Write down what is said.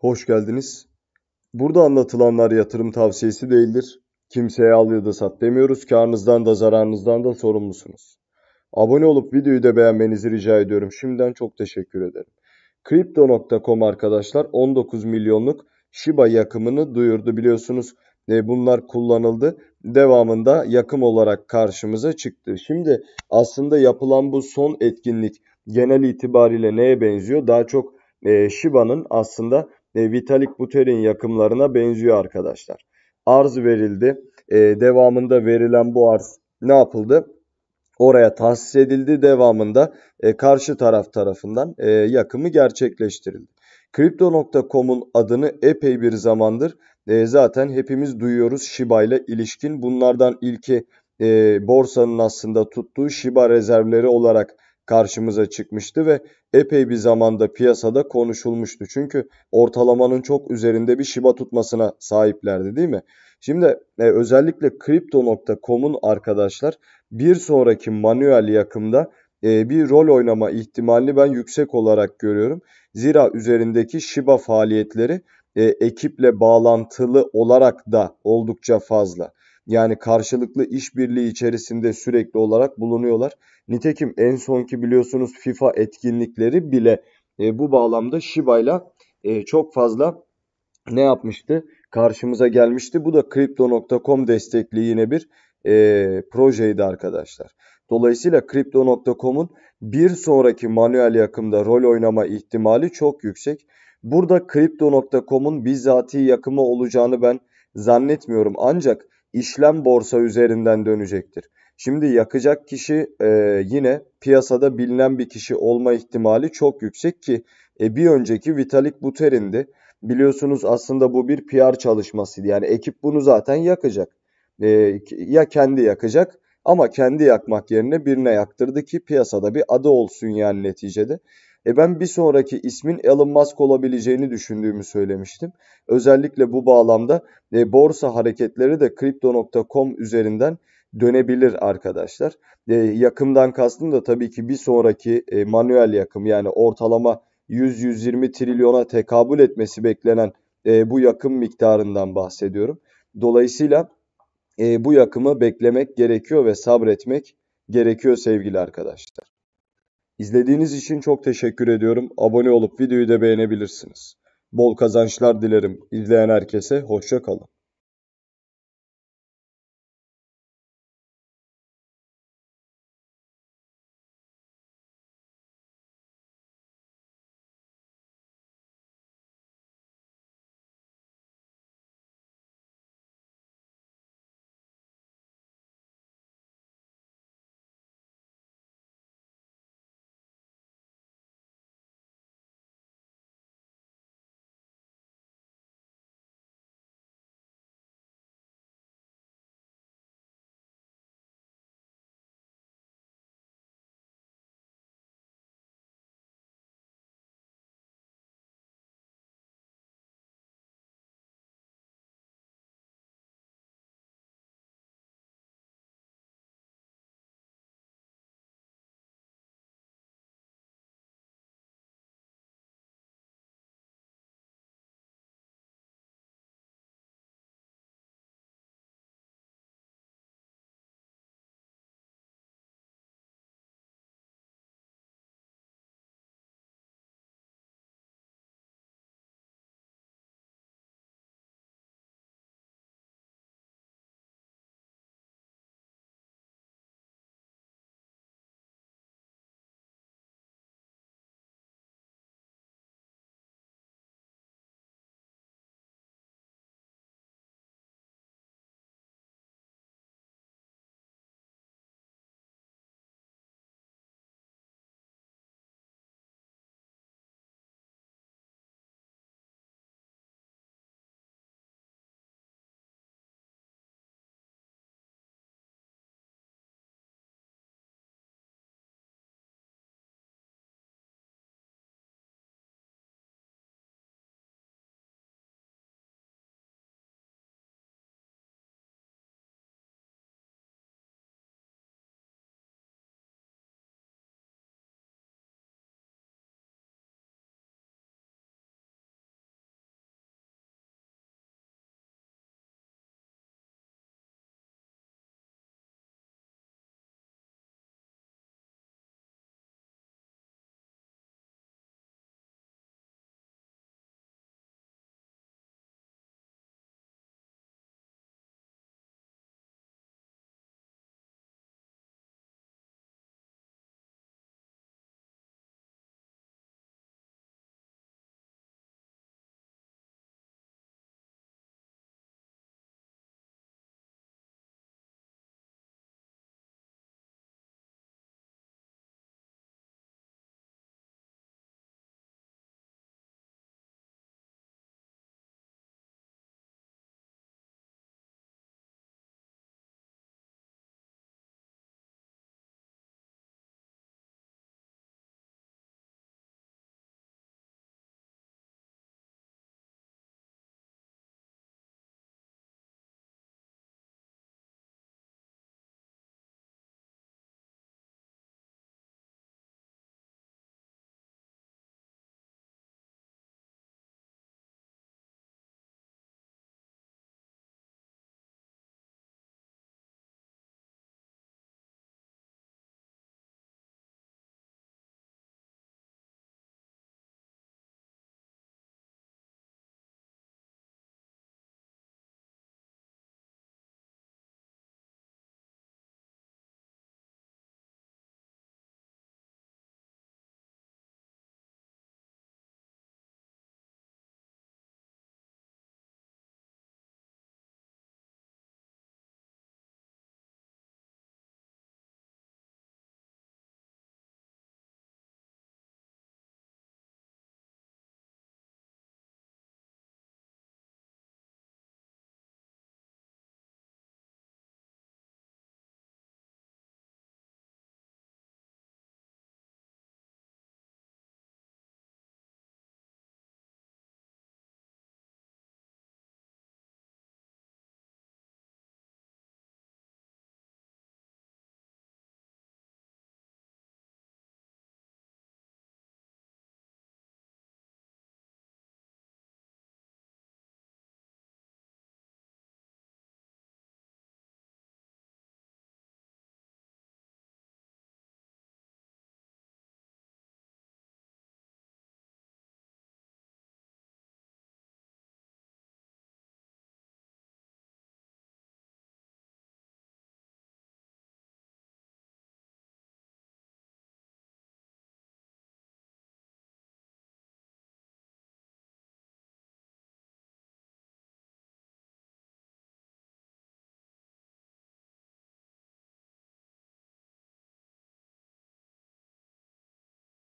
Hoş geldiniz. Burada anlatılanlar yatırım tavsiyesi değildir. Kimseye al ya da sat demiyoruz. Karnınızdan da zararınızdan da sorumlusunuz. Abone olup videoyu da beğenmenizi rica ediyorum. Şimdiden çok teşekkür ederim. Crypto.com arkadaşlar 19 milyonluk Shiba yakımını duyurdu biliyorsunuz. E, bunlar kullanıldı. Devamında yakım olarak karşımıza çıktı. Şimdi aslında yapılan bu son etkinlik genel itibariyle neye benziyor? Daha çok e, Shiba'nın aslında e, Vitalik Buterin yakımlarına benziyor arkadaşlar. Arz verildi. E, devamında verilen bu arz ne yapıldı? Oraya tahsis edildi. Devamında e, karşı taraf tarafından e, yakımı gerçekleştirildi. Crypto.com'un adını epey bir zamandır e, zaten hepimiz duyuyoruz Shiba ile ilişkin. Bunlardan ilki e, borsanın aslında tuttuğu Shiba rezervleri olarak karşımıza çıkmıştı ve epey bir zamanda piyasada konuşulmuştu. Çünkü ortalamanın çok üzerinde bir şiba tutmasına sahiplerdi değil mi? Şimdi e, özellikle Crypto.com'un arkadaşlar bir sonraki manuel yakımda e, bir rol oynama ihtimalini ben yüksek olarak görüyorum. Zira üzerindeki şiba faaliyetleri e, ekiple bağlantılı olarak da oldukça fazla. Yani karşılıklı işbirliği içerisinde sürekli olarak bulunuyorlar. Nitekim en sonki biliyorsunuz FIFA etkinlikleri bile e, bu bağlamda Shiba ile çok fazla ne yapmıştı? Karşımıza gelmişti. Bu da Crypto.com destekli yine bir e, projeydi arkadaşlar. Dolayısıyla Crypto.com'un bir sonraki manuel yakımda rol oynama ihtimali çok yüksek. Burada Crypto.com'un bizzati yakımı olacağını ben zannetmiyorum. Ancak işlem borsa üzerinden dönecektir. Şimdi yakacak kişi e, yine piyasada bilinen bir kişi olma ihtimali çok yüksek ki e, bir önceki Vitalik Buterin'di. Biliyorsunuz aslında bu bir PR çalışmasıydı. Yani ekip bunu zaten yakacak. E, ya kendi yakacak ama kendi yakmak yerine birine yaktırdı ki piyasada bir adı olsun yani neticede. E ben bir sonraki ismin Elon Musk olabileceğini düşündüğümü söylemiştim. Özellikle bu bağlamda e, borsa hareketleri de Crypto.com üzerinden dönebilir arkadaşlar. E, yakımdan kastım da tabii ki bir sonraki e, manuel yakım yani ortalama 100-120 trilyona tekabül etmesi beklenen e, bu yakım miktarından bahsediyorum. Dolayısıyla e, bu yakımı beklemek gerekiyor ve sabretmek gerekiyor sevgili arkadaşlar. İzlediğiniz için çok teşekkür ediyorum. Abone olup videoyu da beğenebilirsiniz. Bol kazançlar dilerim. İzleyen herkese hoşça kalın.